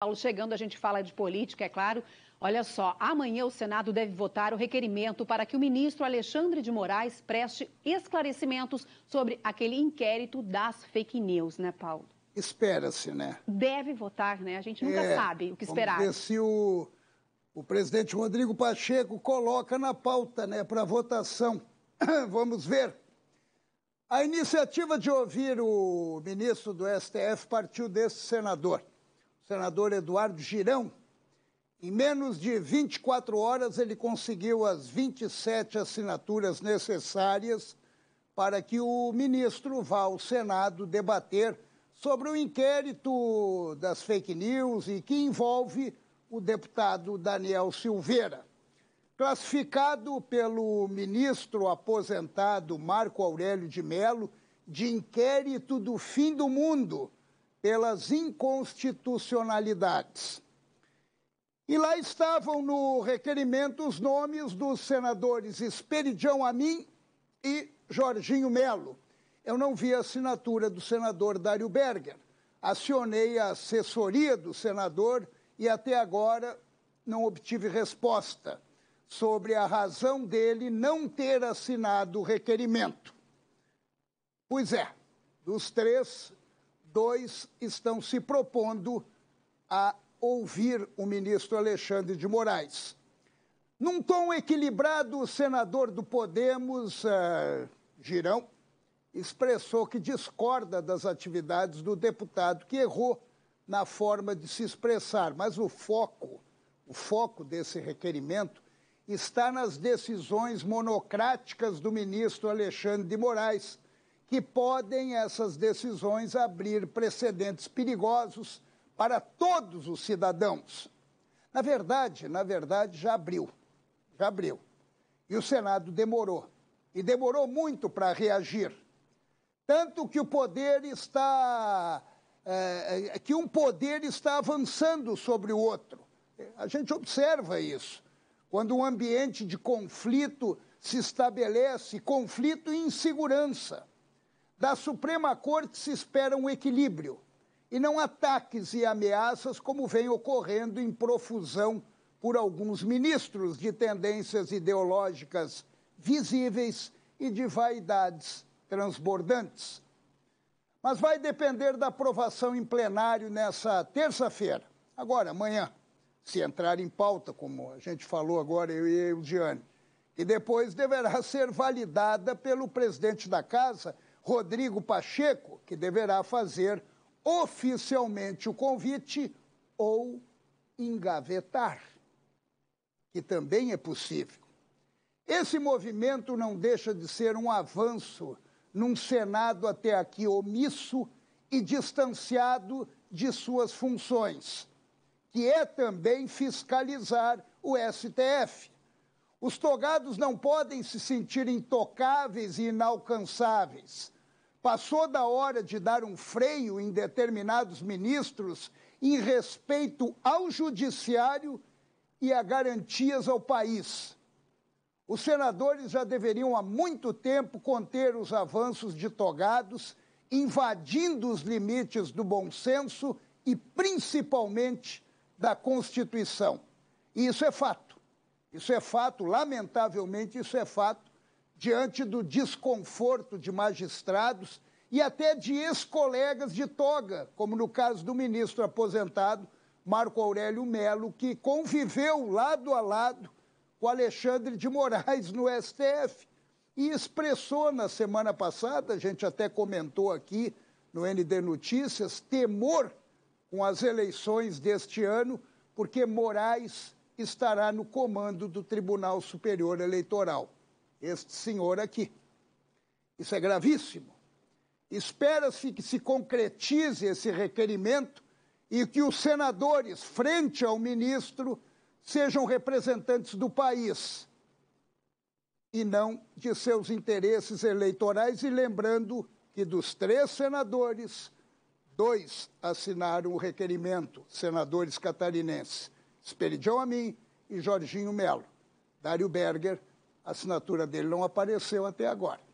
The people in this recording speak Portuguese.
Paulo, chegando, a gente fala de política, é claro. Olha só, amanhã o Senado deve votar o requerimento para que o ministro Alexandre de Moraes preste esclarecimentos sobre aquele inquérito das fake news, né, Paulo? Espera-se, né? Deve votar, né? A gente nunca é, sabe o que esperar. Vamos ver se o, o presidente Rodrigo Pacheco coloca na pauta, né, para votação. vamos ver. A iniciativa de ouvir o ministro do STF partiu desse senador senador Eduardo Girão. Em menos de 24 horas, ele conseguiu as 27 assinaturas necessárias para que o ministro vá ao Senado debater sobre o inquérito das fake news e que envolve o deputado Daniel Silveira. Classificado pelo ministro aposentado Marco Aurélio de Mello de inquérito do fim do mundo pelas inconstitucionalidades. E lá estavam no requerimento os nomes dos senadores Esperidião Amin e Jorginho Melo. Eu não vi a assinatura do senador Dário Berger. Acionei a assessoria do senador e até agora não obtive resposta sobre a razão dele não ter assinado o requerimento. Pois é, dos três, dois estão se propondo a ouvir o ministro Alexandre de Moraes. Num tom equilibrado, o senador do Podemos, uh, Girão, expressou que discorda das atividades do deputado, que errou na forma de se expressar, mas o foco, o foco desse requerimento está nas decisões monocráticas do ministro Alexandre de Moraes, que podem essas decisões abrir precedentes perigosos para todos os cidadãos. Na verdade, na verdade já abriu. Já abriu. E o Senado demorou. E demorou muito para reagir. Tanto que o poder está. É, que um poder está avançando sobre o outro. A gente observa isso. Quando um ambiente de conflito se estabelece, conflito e insegurança. Da Suprema Corte se espera um equilíbrio e não ataques e ameaças como vem ocorrendo em profusão por alguns ministros de tendências ideológicas visíveis e de vaidades transbordantes. Mas vai depender da aprovação em plenário nessa terça-feira, agora, amanhã, se entrar em pauta, como a gente falou agora, eu e o Diane, e depois deverá ser validada pelo presidente da Casa Rodrigo Pacheco, que deverá fazer oficialmente o convite ou engavetar, que também é possível. Esse movimento não deixa de ser um avanço num Senado até aqui omisso e distanciado de suas funções, que é também fiscalizar o STF. Os togados não podem se sentir intocáveis e inalcançáveis Passou da hora de dar um freio em determinados ministros em respeito ao judiciário e a garantias ao país. Os senadores já deveriam há muito tempo conter os avanços de togados, invadindo os limites do bom senso e principalmente da Constituição. E isso é fato. Isso é fato, lamentavelmente, isso é fato diante do desconforto de magistrados e até de ex-colegas de toga, como no caso do ministro aposentado Marco Aurélio Melo, que conviveu lado a lado com Alexandre de Moraes no STF e expressou na semana passada, a gente até comentou aqui no ND Notícias, temor com as eleições deste ano, porque Moraes estará no comando do Tribunal Superior Eleitoral este senhor aqui. Isso é gravíssimo. Espera-se que se concretize esse requerimento e que os senadores, frente ao ministro, sejam representantes do país e não de seus interesses eleitorais. E lembrando que dos três senadores, dois assinaram o requerimento, senadores catarinenses, Esperidião Amin e Jorginho Melo. Dário Berger assinatura dele não apareceu até agora.